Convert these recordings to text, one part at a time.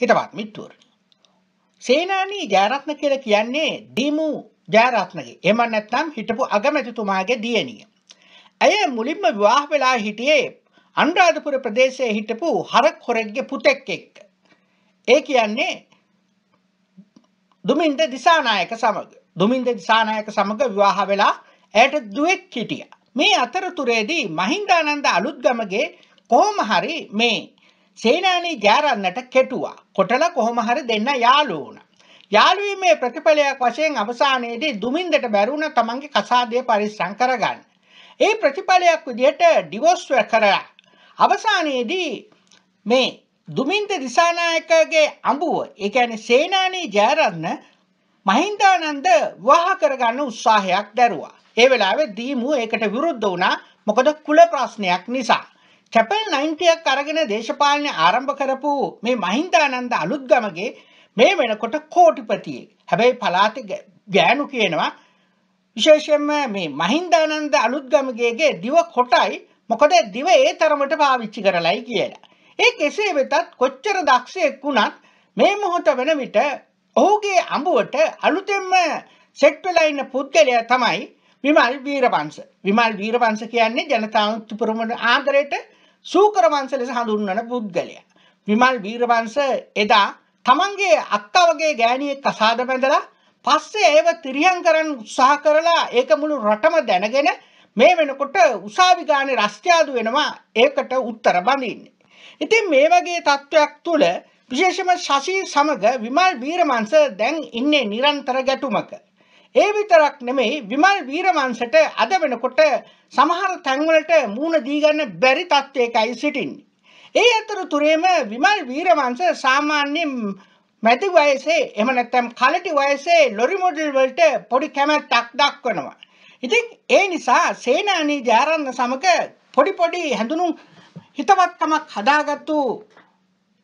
හිටවත් මිට්ටුවර. සේනානී ජයරත්න කියලා කියන්නේ දීමු ජයරත්නගේ. එහෙම නැත්නම් හිටපු අගමැතිතුමාගේ දියණිය. ඇය මුලින්ම විවාහ වෙලා හිටියේ අනුරාධපුර ප්‍රදේශයේ හිටපු හරක් හොරෙක්ගේ පුතෙක් එක්ක. ඒ කියන්නේ දුමින්ද දිසානායක සමග. දුමින්ද දිසානායක සමග විවාහ වෙලා ඇයට දුවෙක් හිටියා. මේ අතරතුරේදී මහින්දානන්ද අලුත්ගමගේ කොහොම හරි මේ සේනානී ජයරත්නට කෙටුවා. කොටලා කොහොම හරි දෙන්න යාළු වුණා. යාළුවීමේ ප්‍රතිඵලයක් වශයෙන් අවසානයේදී දුමින්දට බැරුණ තමන්ගේ කසාදය පරිස්සම් කරගන්න. ඒ ප්‍රතිඵලයක් විදිහට ඩිවෝස් කරලා අවසානයේදී මේ දුමින්ද දිසානායකගේ අඹුව, ඒ කියන්නේ සේනානී ජයරත්න මහින්දානන්ද විවාහ කරගන්න උත්සාහයක් දැරුවා. ඒ වෙලාවේ දීමු ඒකට විරුද්ධ වුණා. මොකද කුල ප්‍රශ්නයක් නිසා. කැපල් 90ක් අරගෙන දේශපාලනය ආරම්භ කරපු මේ මහින්දානන්ද අලුත්ගමගේ මේ වෙනකොට කෝටිපතියෙක්. හැබැයි පළාත ගෑනු කියනවා විශේෂයෙන්ම මේ මහින්දානන්ද අලුත්ගමගේගේ දිව කොටයි මොකද දිව ඒ තරමට පාවිච්චි කරලයි කියලා. ඒ කෙසේ වෙතත් කොච්චර දක්ෂයෙක් වුණත් මේ මොහොත වෙන විට ඔහුගේ අඹුවට අලුතෙන්ම සෙට් වෙලා ඉන්න පුද්ගලයා තමයි විමල් වීරවංශ. විමල් වීරවංශ කියන්නේ ජනතාන්ත්‍රපුරමන ආදරයට සූකර වංශ ලෙස හඳුන්වන පුද්ගලයා. විමල් වීරවංශ එදා තමන්ගේ අක්කවගේ ගෑණියෙක් අසාද බැඳලා පස්සේ ඒව තිරියන් කරන්න උත්සාහ කරලා ඒක මුළු රටම දැනගෙන මේ වෙනකොට උසාවි ගානේ රස්තියාදු වෙනවා ඒකට උත්තර බඳින්නේ. ඉතින් මේ වගේ තත්වයක් තුළ විශේෂම ශසී සමග විමල් වීරමංශ දැන් ඉන්නේ නිරන්තර ගැටුමක. ඒ විතරක් නෙමෙයි විමල් වීරවංශට අද වෙනකොට සමහර තැන්වලට මූණ දී ගන්න බැරි තත්ත්වයකයි සිටින්නේ. ඒ අතරතුරේම විමල් වීරවංශ සාමාන්‍ය මැදි වයසේ එහෙම නැත්නම් කලටි වයසේ ලොරි මොඩල් වලට පොඩි කැමැත්තක් දක්වනවා. ඉතින් ඒ නිසා සේනානී ජයරත්න සමග පොඩි පොඩි හැඳුනුම් හිතවත්කමක් හදාගත්තු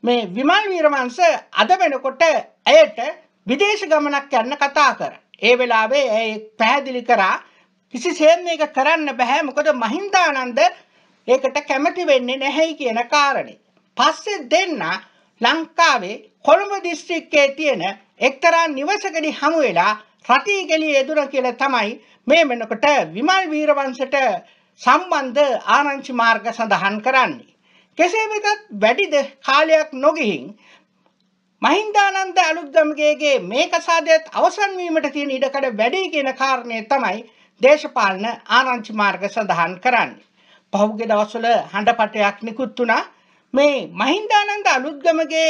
මේ විමල් වීරවංශ අද වෙනකොට ඇයට විදේශ ගමනක් යන්න කතා කරා. ඒ වෙලාවේ ඒ පැහැදිලි කරා කිසිසේත් මේක කරන්න බෑ මොකද මහින්දානන්ද ඒකට කැමති වෙන්නේ නැහැයි කියන කාරණේ. පස්සේ දෙන්න ලංකාවේ කොළඹ දිස්ත්‍රික්කයේ තියෙන එක්තරා නිවසකදී හමු වෙලා රටිගලිය එදුර කියලා තමයි මේ වෙනකොට විමල් වීරවංශට සම්බන්ධ ආරංචි මාර්ග සඳහන් කරන්නේ. කෙසේ වෙතත් වැඩිද කාලයක් නොගිහින් මහින්දානන්ද අලුත්ගමගේගේ මේ කසාදයත් අවසන් වීමට තියෙන ඉඩකඩ වැඩි කියන කාරණය තමයි දේශපාලන ආරංචි මාර්ග සඳහන් කරන්නේ. පහුගිය දවස්වල හඬපටයක් නිකුත් වුණා. මේ මහින්දානන්ද අලුත්ගමගේ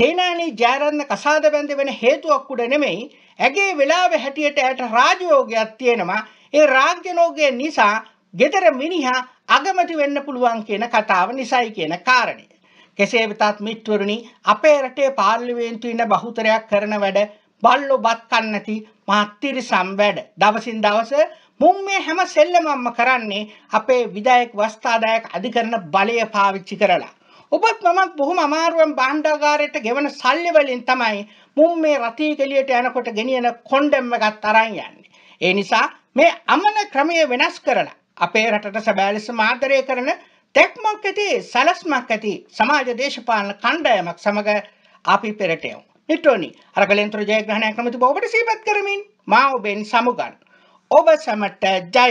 සේනානී ජයරත්න කසාද බැඳ වෙන හේතුවක් උඩ නෙමෙයි. ඇගේ වෙලාව හැටියට ඇයට රාජයෝගයක් තියෙනවා. ඒ රාජ්‍යනෝගය නිසා ගෙදර මිනිහා අගමැති වෙන්න පුළුවන් කියන කතාව නිසයි කියන කාරණේ. කෙසේ වෙතත් මිත්වරුනි අපේ රටේ පාර්ලිමේන්තු ඉන්න බහුතරයක් කරන වැඩ බල්ලෝ බත් කන්නති මහත්තිරිසම් වැඩ දවසින් දවස මුන් මේ හැම සෙල්ලමක්ම කරන්නේ අපේ විධායක වස්තාදායක අධිකරණ බලය පාවිච්චි කරලා ඔබත් මමත් බොහොම අමාරුවෙන් භාණ්ඩාගාරයට ගෙවන සල්ලි වලින් තමයි මුන් මේ රතී ගලියට යනකොට ගෙනියන කොණ්ඩෙම්ම එකත් අරන් යන්නේ. ඒ නිසා මේ අමන ක්‍රමය වෙනස් කරලා අපේ රටට සැබෑ ලෙස ආදරය කරන දැක්මක් ඇති සැලස්මක් ඇති සමාජ දේශපාලන කණ්ඩායමක් සමග අපි පෙරට යමු. නිට්ටෝනි අර කලෙන්තර ජයග්‍රහණයක් කැමති ඔබට සිහිපත් කරමින් මා ඔබෙන් සමුගන්. ඔබ සැමට ජය!